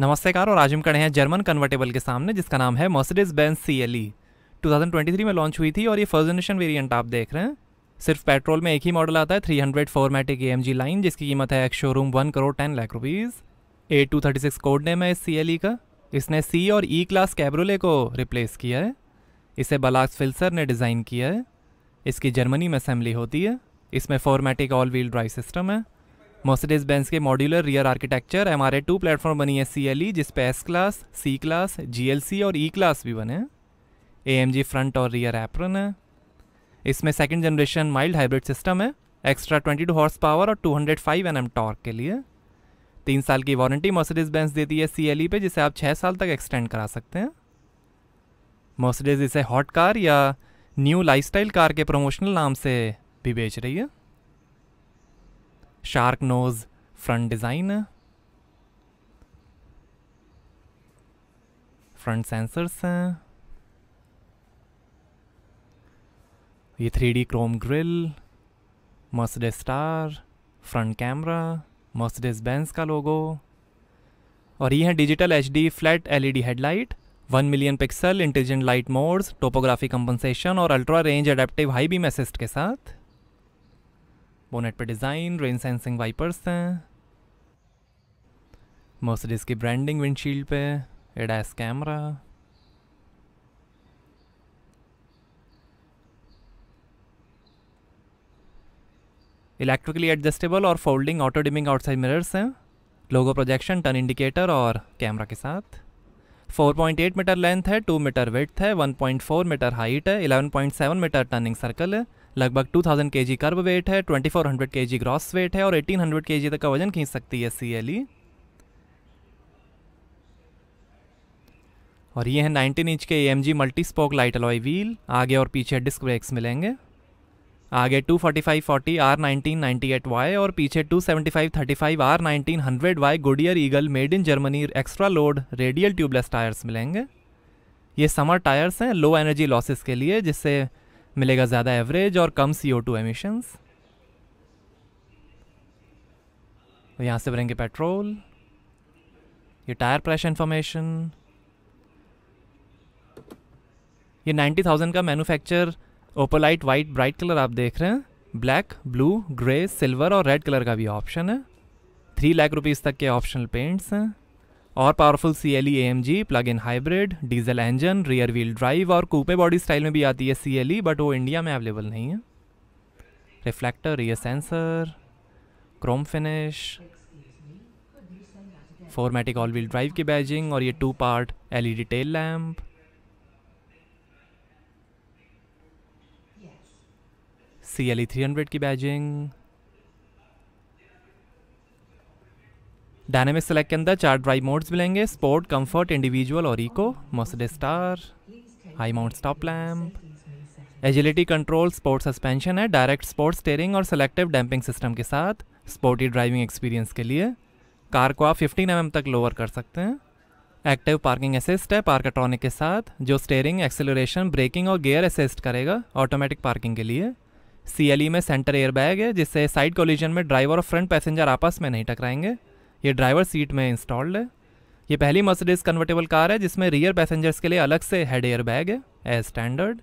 नमस्ते कार और आज हम खड़े हैं जर्मन कन्वर्टेबल के सामने जिसका नाम है Mercedes Benz C L E two में लॉन्च हुई थी और ये फर्स्ट जनरेशन वेरियंट आप देख रहे हैं सिर्फ पेट्रोल में एक ही मॉडल आता है three hundred matic A M G line जिसकी कीमत है एक showroom one crore ten lakh rupees A two thirty six code name है इस सी एल ई का इसने सी और ई क्लास कैब्रोले को रिप्लेस किया है इसे बलाक्स फिल्सर ने डिज़ाइन किया है इसकी जर्मनी में असेंबली होती है इसमें four matic all wheel drive system है मर्सिडीज बेंस के modular rear architecture M R two platform बनी है सी एल ई जिस S class C class G L C और ई e क्लास भी बने हैं ए एम जी फ्रंट और रियर एप्रन है इसमें second generation mild hybrid system है extra twenty two horse power और two hundred five N M torque के लिए तीन साल की वारंटी मर्सिडीज बेंस देती है सी एल ई पे जिसे आप छः साल तक एक्सटेंड करा सकते हैं मर्सिडीज इसे हॉट कार या न्यू लाइफस्टाइल कार के प्रमोशनल नाम से भी बेच रही है shark nose front design front sensors हैं ये three D chrome grille Mercedes star front camera Mercedes Benz का लोगो और ये है digital H D flat L E D headlight one million pixel intelligent light modes topography compensation और ultra range adaptive high beam assist के साथ bonnet पे design rain sensing wipers हैं Mercedes की ब्रांडिंग विंडशील्ड पे एडास कैमरा इलेक्ट्रिकली एडजस्टेबल और folding auto dimming outside mirrors हैं logo projection turn indicator और कैमरा के साथ 4.8 मीटर लेंथ है 2 मीटर विथ है 1.4 मीटर हाइट है 11.7 मीटर टर्निंग सर्कल है लगभग 2000 जी कर्व वेट है 2400 जी ग्रॉस वेट है और 1800 जी तक का वजन खींच सकती है सी e। और ये है 19 इंच के A M G multi spoke light alloy wheel आगे और पीछे डिस्क ब्रेक्स मिलेंगे आगे 245 40 आर वाई और पीछे 275 35 R Y Goodyear Eagle made in Germany extra load radial tubeless tyres मिलेंगे ये समर टायर्स हैं लो एनर्जी लॉसेस के लिए जिससे मिलेगा ज़्यादा एवरेज और कम सी ओ टू एमिशंस यहाँ से भरेंगे पेट्रोल ये टायर प्रेशर इन्फॉर्मेशन ये नाइन्टी थाउजेंड का manufacture opalite white bright colour आप देख रहे हैं ब्लैक ब्लू ग्रे सिल्वर और रेड कलर का भी ऑप्शन है थ्री लाख रुपीज़ तक के ऑप्शनल पेंट्स हैं और powerful C L E M G plug in hybrid diesel engine rear wheel drive और कूपे बॉडी स्टाइल में भी आती है सी एल ई बट वो इंडिया में अवेलेबल नहीं है reflector rear sensor chrome finish four matic all wheel drive की बैजिंग और ये two part L E D tail lamp C L E three hundred की बैजिंग डायनेमिक सेलेक्ट के अंदर चार ड्राइव मोड्स मिलेंगे स्पोर्ट कंफर्ट इंडिविजुअल और eco Mercedes star high mount stop lamp agility control sport suspension है direct sport steering और selective damping system के साथ स्पोर्टी ड्राइविंग एक्सपीरियंस के लिए कार को आप फिफ्टीन एम तक लोअर कर सकते हैं एक्टिव पार्किंग असिस्ट है पार्काट्रॉनिक के साथ जो स्टेयरिंग एक्सेलरेशन ब्रेकिंग और गेयर असिस्ट करेगा ऑटोमेटिक पार्किंग के लिए सी e में सेंटर एयर बैग है जिससे साइड कोलिजन में ड्राइवर और फ्रंट पैसेंजर आपस में नहीं टकराएंगे ये ड्राइवर सीट में इंस्टॉल्ड है ये पहली मर्सिडीज कन्वर्टेबल कार है जिसमें रियर पैसेंजर्स के लिए अलग से हेड एयर बैग है एज स्टैंडर्ड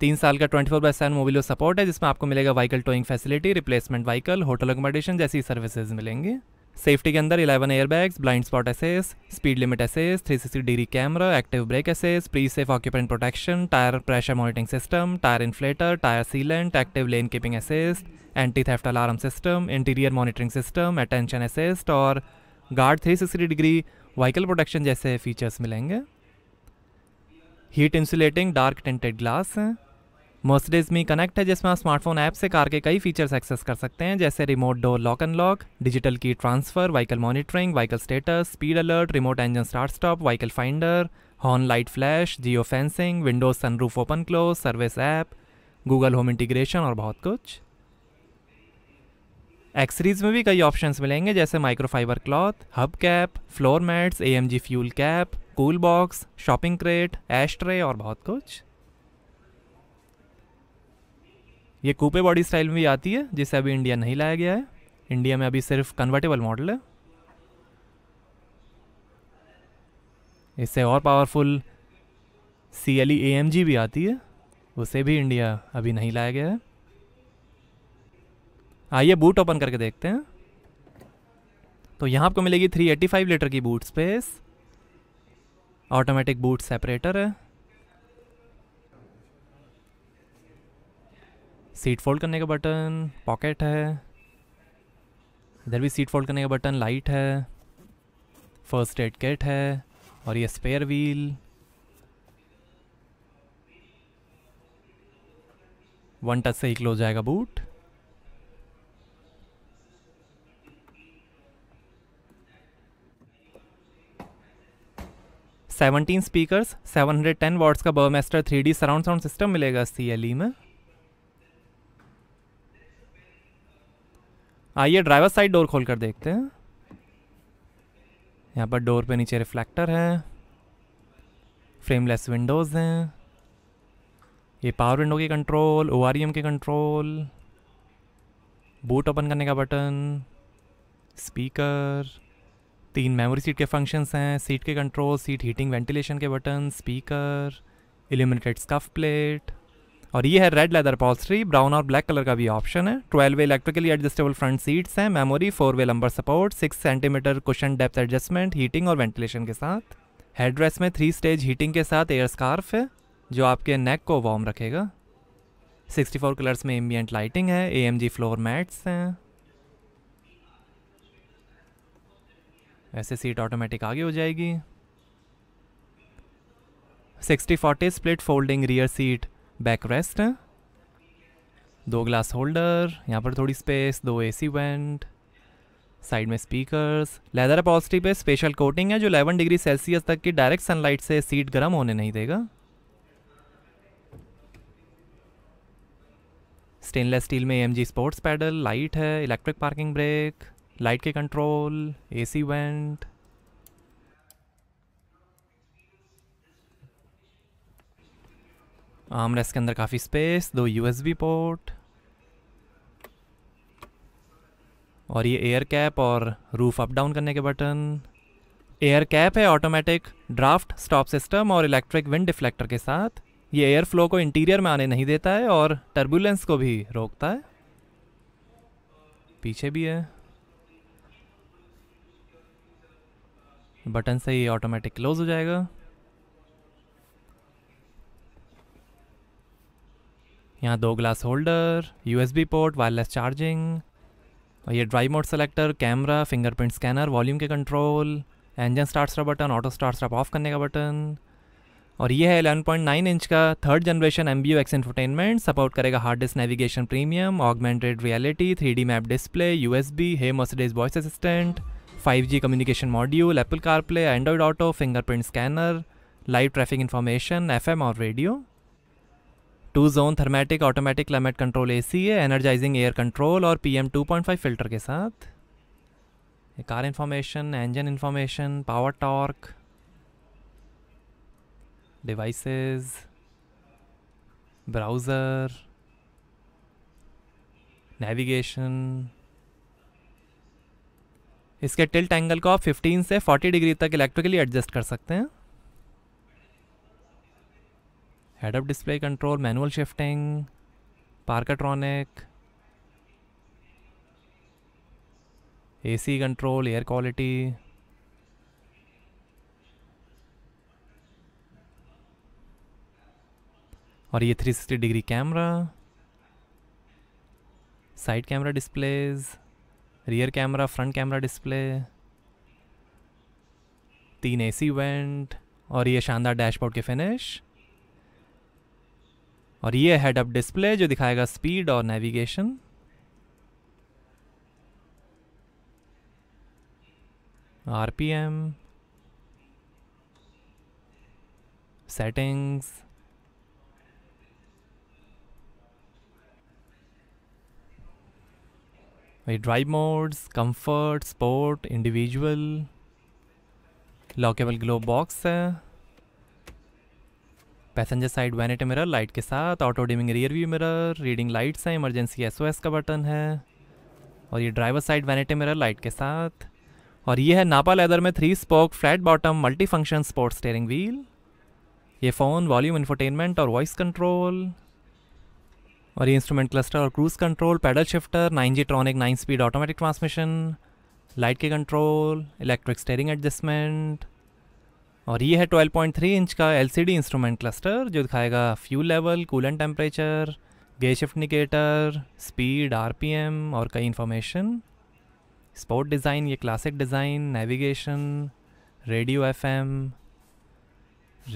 तीन साल का twenty four by seven Mobilo support है जिसमें आपको मिलेगा vehicle towing facility replacement vehicle hotel accommodation जैसी सर्विसेज मिलेंगी सेफ्टी के अंदर 11 airbags blind spot assist speed limit assist 360 degree camera active brake assist pre safe occupant protection tyre pressure monitoring system tyre inflator tyre sealant active lane keeping assist anti theft alarm system interior monitoring system attention assist और guard 360 degree vehicle protection जैसे features मिलेंगे heat insulating dark tinted glass हैं Mercedes me connect है जिसमें आप smartphone app से car के कई फीचर्स एक्सेस कर सकते हैं जैसे remote door lock and lock digital key transfer vehicle monitoring vehicle status speed alert remote engine start stop vehicle finder horn light flash geo fencing windows sunroof open close service app Google home integration और बहुत कुछ एक्सरीज में भी कई options मिलेंगे जैसे microfibre cloth hub cap floor mats AMG fuel cap cool box shopping crate ash tray और बहुत कुछ ये कूपे बॉडी स्टाइल में भी आती है जिसे अभी इंडिया नहीं लाया गया है इंडिया में अभी सिर्फ कन्वर्टेबल मॉडल है इससे और powerful C L E M G भी आती है उसे भी इंडिया अभी नहीं लाया गया है आइए बूट ओपन करके देखते हैं तो यहाँ आपको मिलेगी 385 लीटर की boot space automatic boot separator है सीट फोल्ड करने का बटन पॉकेट है इधर भी सीट फोल्ड करने का बटन लाइट है फर्स्ट एड किट है और ये स्पेयर व्हील वन टच से ही क्लोज जाएगा boot seventeen speakers seven hundred ten watts का Burmester three D surround sound system मिलेगा सी एल ई में आइए ड्राइवर साइड डोर खोल कर देखते हैं यहाँ पर डोर पे नीचे रिफ्लेक्टर है फ्रेमलेस विंडोज़ हैं ये पावर विंडो के कंट्रोल ओ के कंट्रोल बूट ओपन करने का बटन स्पीकर तीन मेमोरी सीट के फंक्शंस हैं सीट के कंट्रोल सीट हीटिंग वेंटिलेशन के button speaker illuminated scuff plate और ये है रेड लेदर अपॉल्स्ट्री ब्राउन और ब्लैक कलर का भी ऑप्शन है twelve way electrically adjustable front seats हैं memory four way lumbar support six centimetre cushion depth adjustment heating और वेंटिलेशन के साथ हेडरेस्ट में थ्री स्टेज हीटिंग के साथ एयर स्कार्फ है जो आपके नेक को वार्म रखेगा 64 कलर्स में एम्बियंट लाइटिंग है ए फ्लोर मैट्स हैं ऐसे सीट ऑटोमेटिक आगे हो जाएगी 60 40 split folding rear seat back rest दो ग्लास होल्डर यहाँ पर थोड़ी स्पेस दो एसी वेंट साइड में स्पीकर्स लेदर अपॉस्ट्री पे स्पेशल कोटिंग है जो 11 डिग्री सेल्सियस तक की डायरेक्ट सनलाइट से सीट गर्म होने नहीं देगा स्टेनलेस स्टील में एम स्पोर्ट्स पैडल लाइट है इलेक्ट्रिक पार्किंग ब्रेक लाइट के कंट्रोल एसी वेंट आमरेस के अंदर काफ़ी स्पेस दो यूएसबी पोर्ट और ये एयर कैप और रूफ अप डाउन करने के बटन एयर कैप है ऑटोमेटिक ड्राफ्ट स्टॉप सिस्टम और इलेक्ट्रिक विंड डिफ्लेक्टर के साथ ये एयर फ्लो को इंटीरियर में आने नहीं देता है और टर्बुलेंस को भी रोकता है पीछे भी है बटन से ये ऑटोमेटिक क्लोज हो जाएगा यहाँ दो glass holder U port wireless charging और ये drive mode selector camera fingerprint scanner volume के कंट्रोल इंजन स्टार्ट का button auto start stop off करने का बटन और ये है 11.9 इंच का third generation M B X infotainment support करेगा hard disk navigation premium augmented reality three map display U S B hey Mercedes voice assistant G communication module Apple CarPlay Android auto fingerprint scanner live traffic information M और radio two zone Thermatic automatic climate control AC है energising air control और PM 2.5 filter के साथ car information engine information power torque devices browser navigation इसके tilt angle को आप 15 से 40 degree तक इलेक्ट्रिकली एडजस्ट कर सकते हैं head up display control manual shifting Parktronic AC control air quality और ये 360 degree camera side camera displays rear camera front camera display तीन एसी वेंट और ये शानदार डैशबोर्ड के फिनिश और ये हेड अप डिस्प्ले जो दिखाएगा स्पीड और navigation RPM settings drive modes comfort sport individual lockable glove box है passenger side vanity mirror light के साथ auto dimming rear view mirror reading lights हैं इमरजेंसी एसओएस का बटन है और ये driver side vanity mirror light के साथ और ये है नापा लेदर में three spoke flat bottom multi function sport steering wheel ये फ़ोन वॉल्यूम इन्फोटेनमेंट और वॉइस कंट्रोल और ये इंस्ट्रूमेंट क्लस्टर और cruise control paddle shifter nine G tronic nine speed automatic transmission light के कंट्रोल इलेक्ट्रिक स्टेयरिंग एडजस्टमेंट और ये है 12.3 inch का एलसीडी इंस्ट्रूमेंट क्लस्टर जो दिखाएगा फ्यूल लेवल कूलन टेम्परेचर गे शिफ्ट निकेटर स्पीड आरपीएम और कई इन्फॉर्मेशन स्पोर्ट डिज़ाइन ये classic design navigation radio FM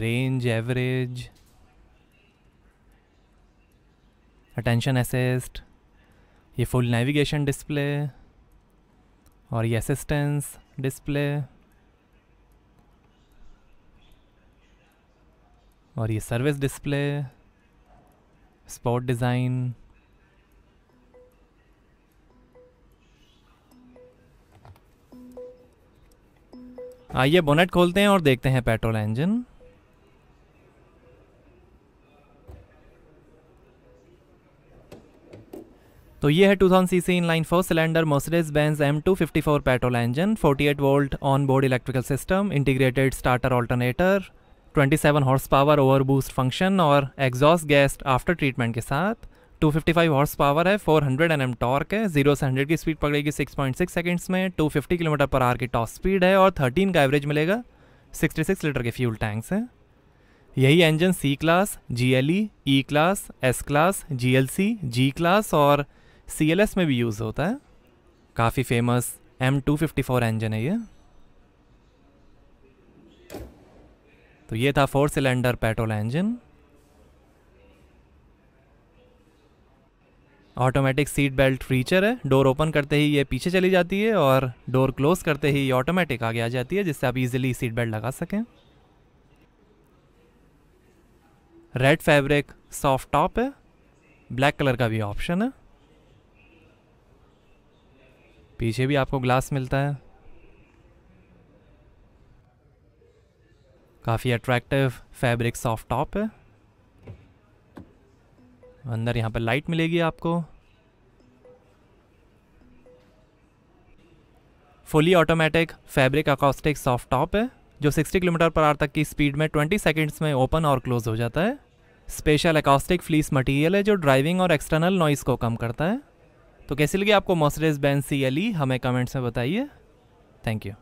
range average attention assist ये फुल नेविगेशन डिस्प्ले और ये असिस्टेंस डिस्प्ले और ये सर्विस डिस्प्ले स्पॉट डिज़ाइन आइए बोनेट खोलते हैं और देखते हैं पेट्रोल इंजन तो ये है 2000 CC inline four cylinder Mercedes Benz M two petrol engine 48 volt on board electrical system integrated starter alternator 27 horse power over boost function और एग्जॉस्ट गैस आफ्टर ट्रीटमेंट के साथ 255 हॉर्स पावर है 400 hundred N M torque है zero से hundred की speed पकड़ेगी 6.6 seconds में 250 kilometre पर आर की टॉप स्पीड है और 13 का एवरेज मिलेगा 66 लीटर के फ्यूल टैंक्स हैं यही engine C class G L E E class S class G L C G class और सी एल एस में भी यूज़ होता है काफ़ी famous M two fifty four engine है ये तो ये था four cylinder petrol engine automatic seat belt feature है डोर ओपन करते ही ये पीछे चली जाती है और डोर क्लोज करते ही ये ऑटोमेटिक आगे आ जाती है जिससे आप इजीली सीट बेल्ट लगा सकें रेड फैब्रिक सॉफ्ट टॉप है ब्लैक कलर का भी ऑप्शन है पीछे भी आपको ग्लास मिलता है काफ़ी अट्रैक्टिव फैब्रिक सॉफ्ट टॉप है अंदर यहाँ पर लाइट मिलेगी आपको fully automatic fabric acoustic soft top है जो 60 किलोमीटर पर आर तक की स्पीड में 20 सेकेंड्स में ओपन और क्लोज हो जाता है स्पेशल अकास्टिक फ्लीस मटेरियल है जो ड्राइविंग और एक्सटर्नल नॉइज़ को कम करता है तो कैसी लगी आपको मोसरेज बैन सी हमें कमेंट्स में बताइए थैंक यू